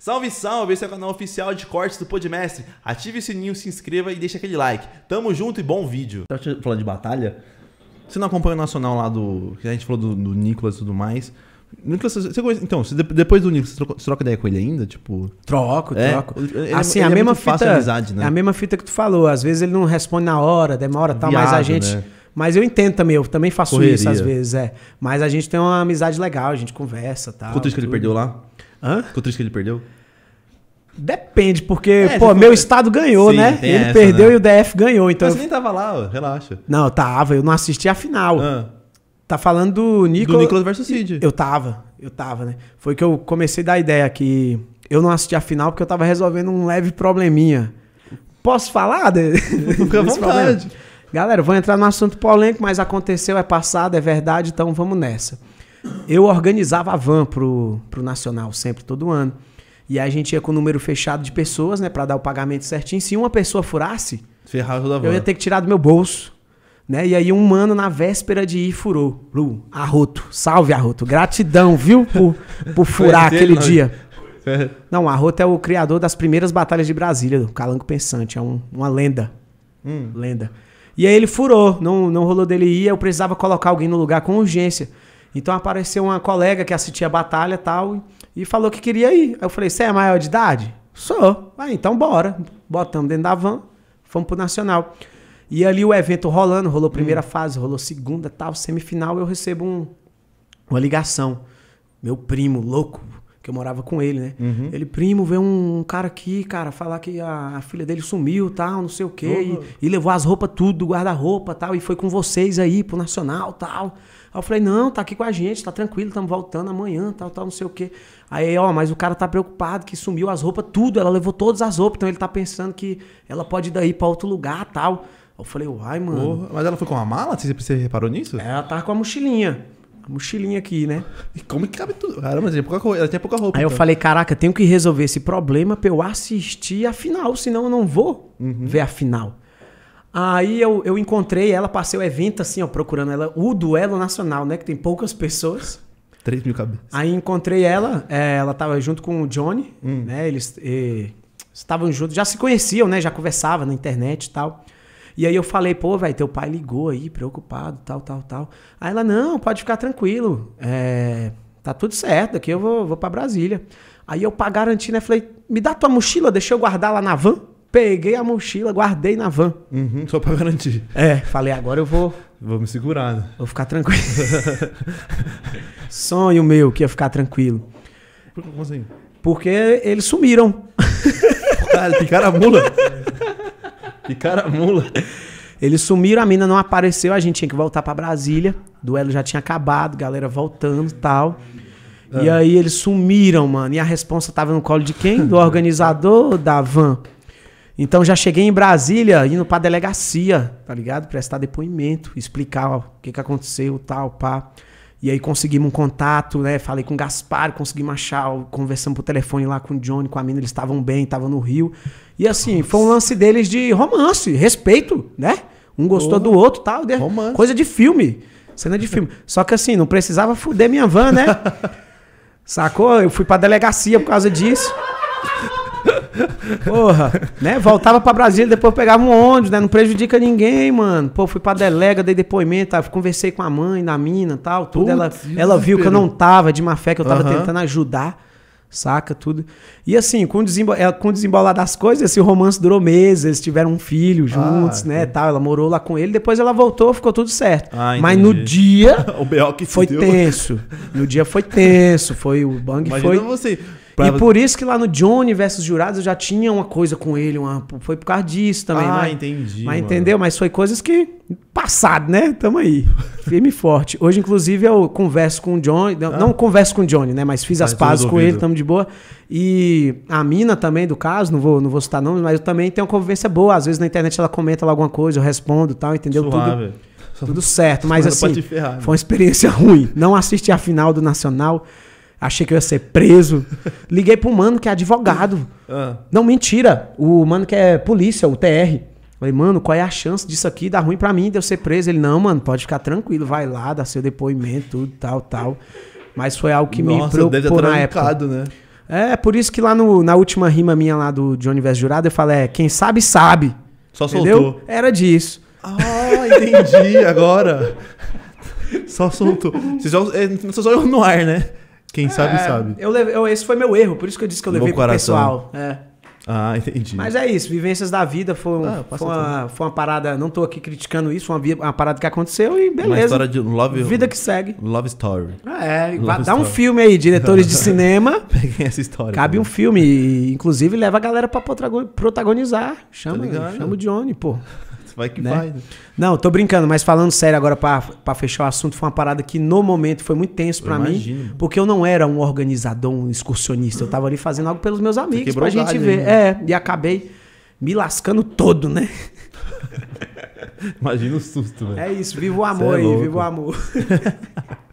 Salve, salve! Esse é o canal oficial de cortes do Podmestre. Ative o sininho, se inscreva e deixa aquele like. Tamo junto e bom vídeo. Tá falando de batalha? Você não acompanha o Nacional lá do... que A gente falou do, do Nicolas e tudo mais. Nicolas, você conhece, então, você, depois do Nicolas, você troca, ideia com ele ainda? Tipo. Troco, é, troco. Ele, é assim, ele é a é mesma fita. Amizade, né? É a mesma fita que tu falou. Às vezes ele não responde na hora, demora tal, tá, Viado, mas a gente. Né? Mas eu entendo também, eu também faço Correria. isso às vezes, é. Mas a gente tem uma amizade legal, a gente conversa tal. Quanto isso que ele perdeu lá? Hã? Ficou triste que ele perdeu? Depende, porque, é, pô, meu foi... estado ganhou, Sim, né? Ele essa, perdeu né? e o DF ganhou, então. Mas você nem tava lá, ó, relaxa. Não, eu tava, eu não assisti a final. Tá falando do Nicolas. Do Nicolas versus Cid. Eu tava, eu tava, né? Foi que eu comecei da ideia que eu não assisti a final porque eu tava resolvendo um leve probleminha. Posso falar? De... Fica à vontade. Galera, vou entrar no assunto polêmico, mas aconteceu, é passado, é verdade, então vamos nessa. Eu organizava a van pro, pro Nacional sempre, todo ano. E aí a gente ia com o número fechado de pessoas, né? para dar o pagamento certinho. Se uma pessoa furasse, van. eu ia ter que tirar do meu bolso. Né? E aí um mano na véspera de ir furou. Lu, Arroto. Salve, Arroto. Gratidão, viu? Por, por furar aquele dia. Não, Arroto é o criador das primeiras batalhas de Brasília, do Calango Pensante. É um, uma lenda. Hum. Lenda. E aí ele furou, não, não rolou dele ir, eu precisava colocar alguém no lugar com urgência. Então apareceu uma colega que assistia a batalha tal, e falou que queria ir. Aí eu falei, você é maior de idade? Sou. Aí, ah, então bora. Botamos dentro da van, fomos pro Nacional. E ali o evento rolando, rolou primeira hum. fase, rolou segunda tal, semifinal, eu recebo um, uma ligação. Meu primo, louco, que eu morava com ele, né? Uhum. Ele, primo, vê um cara aqui, cara, falar que a, filha dele sumiu, tal, não sei o quê. Uhum. E, e, levou as roupas tudo, do guarda-roupa, tal, e foi com vocês aí pro Nacional, tal. Aí eu falei, não, tá aqui com a gente, tá tranquilo, estamos voltando amanhã, tal, tal, não sei o quê. Aí, ó, mas o cara tá preocupado que sumiu as roupas, tudo, ela levou todas as roupas, então ele tá pensando que ela pode ir daí pra outro lugar, tal. Eu falei, uai, mano. Porra, mas ela foi com a mala? Você, você reparou nisso? Ela tava tá com a mochilinha mochilinha aqui, né? E como que cabe tudo? Caramba, ela tinha pouca, roupa, ela pouca roupa. Aí então. eu falei, caraca, tenho que resolver esse problema pra eu assistir a final, senão eu não vou uhum. ver a final. Aí eu, eu encontrei ela, passei o evento assim, ó, procurando ela, o duelo nacional, né? Que tem poucas pessoas. 3 mil cabeças. Aí encontrei ela, é, ela tava junto com o Johnny, hum. né? Eles estavam juntos, já se conheciam, né? Já conversavam na internet e tal. E aí eu falei, pô, velho, teu pai ligou aí, preocupado, tal, tal, tal. Aí ela, não, pode ficar tranquilo. É, tá tudo certo, aqui eu vou, vou para Brasília. Aí eu, pra garantir, né, falei, me dá tua mochila, deixa eu guardar lá na van. Peguei a mochila, guardei na van. Uhum, só pra garantir. É, falei, agora eu vou. Vou me segurar, né? Vou ficar tranquilo. Sonho meu que ia ficar tranquilo. Como assim? Porque eles sumiram. Cara, picaram a mula. que cara mula. Eles sumiram, a mina não apareceu, a gente tinha que voltar para Brasília. duelo já tinha acabado, galera voltando tal. Ah. E é. aí eles sumiram, mano. E a responsa tava no colo de quem? Do organizador da van. Então já cheguei em Brasília, indo pra delegacia, tá ligado? Prestar depoimento, explicar o que, que aconteceu, tal, pá. E aí conseguimos um contato, né? Falei com o Gaspar, conseguimos achar, conversamos por telefone lá com o Johnny, com a mina, eles estavam bem, estavam no Rio. E assim, Nossa. foi um lance deles de romance, respeito, né? Um gostou Porra. do outro tal. De... Romance. Coisa de filme. Cena de filme. Só que assim, não precisava fuder minha van, né? Sacou? Eu fui pra delegacia por causa disso. Porra, né? Voltava pra Brasília, depois pegava um ônibus, né? Não prejudica ninguém, mano. Pô, fui pra delega, dei depoimento, tá? conversei com a mãe da mina tal, tudo. ela, ela é viu que eu não tava de má fé, que eu tava uhum. tentando ajudar saca tudo. E assim, com o, desembol... É, com o desembolar das coisas, esse romance durou meses, eles tiveram um filho ah, juntos, ah, né, é. tal, ela morou lá com ele, depois ela voltou, ficou tudo certo. Ah, Mas no dia o BO que foi tenso. No dia foi tenso, foi o bang Imagina foi você Pra... E por isso que lá no Johnny versus Jurados eu já tinha uma coisa com ele, uma... foi por causa disso também. Ah, mas... Né? entendi. Mas mano. entendeu? Mas foi coisas que. Passado, né? Tamo aí. Firme e forte. Hoje, inclusive, eu converso com o Johnny. Ah. Não converso com o Johnny, né? Mas fiz as pazes com ele, tamo de boa. E a mina também, do caso, não vou, não vou citar nomes, mas eu também tenho uma convivência boa. Às vezes na internet ela comenta lá alguma coisa, eu respondo e tal, entendeu? Suave. Tudo. Tudo certo, mas Mano, assim, ferrar, foi uma né? experiência ruim. Não assisti a final do Nacional. Achei que eu ia ser preso. Liguei pro mano que é advogado. Ah. Não, mentira. O mano que é polícia, o TR. Falei, mano, qual é a chance disso aqui dar ruim para mim, de eu ser preso? Ele, não, mano, pode ficar tranquilo, vai lá, dá seu depoimento, tudo, tal, tal. Mas foi algo que Nossa, me preocupou na época. Né? É, por isso que lá no, na última rima minha lá do Johnny Vest Jurado, eu falei, é, quem sabe, sabe. Só Entendeu? soltou. Era disso. Ah, entendi agora. Só soltou. Você só, é, só no ar, né? Quem sabe, é, sabe. Eu leve, eu, esse foi meu erro, por isso que eu disse que eu levei pro pessoal. É. Ah, entendi. Mas é isso, vivências da vida foi, Ah, foi, uma, foi uma parada. Não tô aqui criticando isso, foi uma, uma parada que aconteceu e beleza. Uma história de love, Vida que segue. love story. Ah, É, Love dá um filme aí, diretores de cinema. Peguem essa história. Cabe um filme, inclusive leva a galera pra protagonizar. Chama, tá ligado? chama o Johnny, pô vai que né? vai. Né? Não, tô brincando, mas falando sério agora para fechar o assunto, foi uma parada que no momento foi muito tenso para mim, porque eu não era um organizador, um excursionista, eu tava ali fazendo algo pelos meus amigos, pra gente ver. Né? É, e acabei me lascando todo, né? Imagina o susto, velho. É isso, viva o é amor é aí, viva o amor.